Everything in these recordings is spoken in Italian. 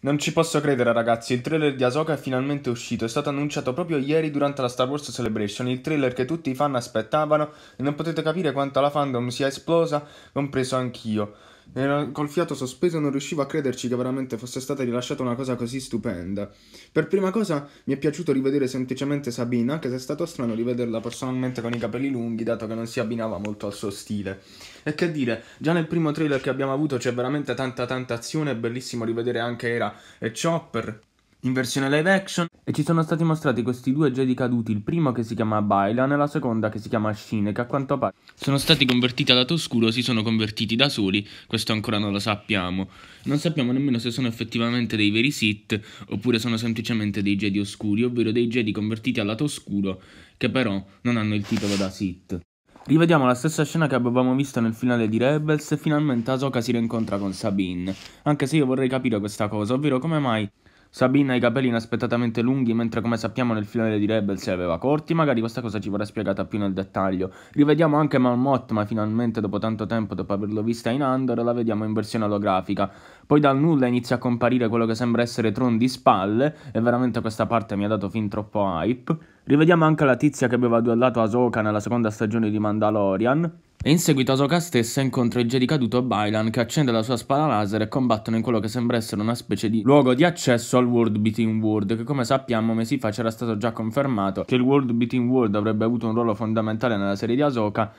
Non ci posso credere ragazzi, il trailer di Ahsoka è finalmente uscito, è stato annunciato proprio ieri durante la Star Wars Celebration, il trailer che tutti i fan aspettavano e non potete capire quanto la fandom sia esplosa, compreso anch'io. Era col fiato sospeso non riuscivo a crederci che veramente fosse stata rilasciata una cosa così stupenda. Per prima cosa mi è piaciuto rivedere semplicemente Sabina, anche se è stato strano rivederla personalmente con i capelli lunghi, dato che non si abbinava molto al suo stile. E che dire, già nel primo trailer che abbiamo avuto c'è veramente tanta tanta azione, è bellissimo rivedere anche Era e Chopper in versione live action e ci sono stati mostrati questi due Jedi caduti, il primo che si chiama Bailan e la seconda che si chiama Shine, che a quanto pare sono stati convertiti al lato oscuro, si sono convertiti da soli, questo ancora non lo sappiamo. Non sappiamo nemmeno se sono effettivamente dei veri Sith oppure sono semplicemente dei Jedi oscuri, ovvero dei Jedi convertiti al lato oscuro che però non hanno il titolo da Sith. Rivediamo la stessa scena che avevamo visto nel finale di Rebels e finalmente Ahsoka si rincontra con Sabine, anche se io vorrei capire questa cosa, ovvero come mai Sabina ha i capelli inaspettatamente lunghi, mentre come sappiamo nel finale di Rebel se li aveva corti, magari questa cosa ci verrà spiegata più nel dettaglio. Rivediamo anche Malmot, ma finalmente dopo tanto tempo, dopo averlo vista in Andor, la vediamo in versione olografica. Poi dal nulla inizia a comparire quello che sembra essere Tron di spalle, e veramente questa parte mi ha dato fin troppo hype. Rivediamo anche la tizia che aveva duellato Ahsoka nella seconda stagione di Mandalorian, in seguito Ahsoka stessa incontra il Jedi caduto Bailan che accende la sua spada laser e combattono in quello che sembra essere una specie di luogo di accesso al World Beating World che come sappiamo mesi fa c'era stato già confermato che il World Beating World avrebbe avuto un ruolo fondamentale nella serie di Ahsoka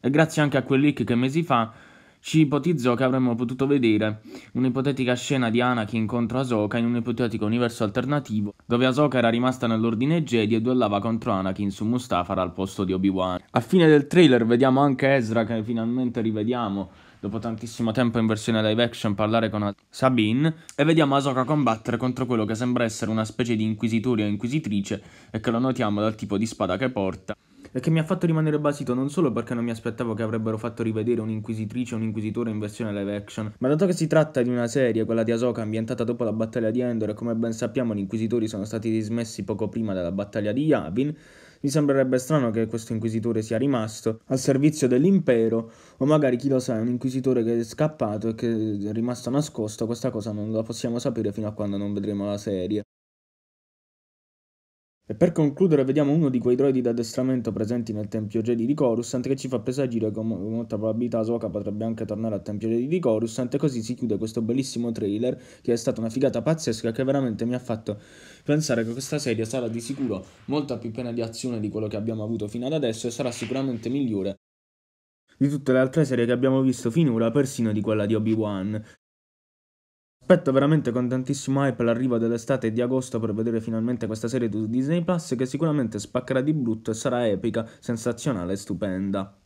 e grazie anche a quel leak che mesi fa ci ipotizzò che avremmo potuto vedere un'ipotetica scena di Anakin contro incontra Ahsoka in un ipotetico universo alternativo, dove Ahsoka era rimasta nell'ordine Jedi e duellava contro Anakin su Mustafar al posto di Obi-Wan. A fine del trailer vediamo anche Ezra che finalmente rivediamo dopo tantissimo tempo in versione live action parlare con Sabine e vediamo Ahsoka combattere contro quello che sembra essere una specie di inquisitore o inquisitrice e che lo notiamo dal tipo di spada che porta e che mi ha fatto rimanere basito non solo perché non mi aspettavo che avrebbero fatto rivedere un'inquisitrice o un inquisitore in versione live action, ma dato che si tratta di una serie, quella di Asoka, ambientata dopo la battaglia di Endor e come ben sappiamo gli inquisitori sono stati dismessi poco prima della battaglia di Yavin, mi sembrerebbe strano che questo inquisitore sia rimasto al servizio dell'impero, o magari chi lo sa è un inquisitore che è scappato e che è rimasto nascosto, questa cosa non la possiamo sapere fino a quando non vedremo la serie. E per concludere vediamo uno di quei droidi d'addestramento presenti nel Tempio Jedi di Coruscant che ci fa presagire con molta probabilità Soka potrebbe anche tornare al Tempio Jedi di Coruscant e così si chiude questo bellissimo trailer che è stata una figata pazzesca che veramente mi ha fatto pensare che questa serie sarà di sicuro molto più piena di azione di quello che abbiamo avuto fino ad adesso e sarà sicuramente migliore di tutte le altre serie che abbiamo visto finora, persino di quella di Obi-Wan. Aspetto veramente con tantissimo hype l'arrivo dell'estate e di agosto per vedere finalmente questa serie di Disney Plus che sicuramente spaccherà di brutto e sarà epica, sensazionale e stupenda.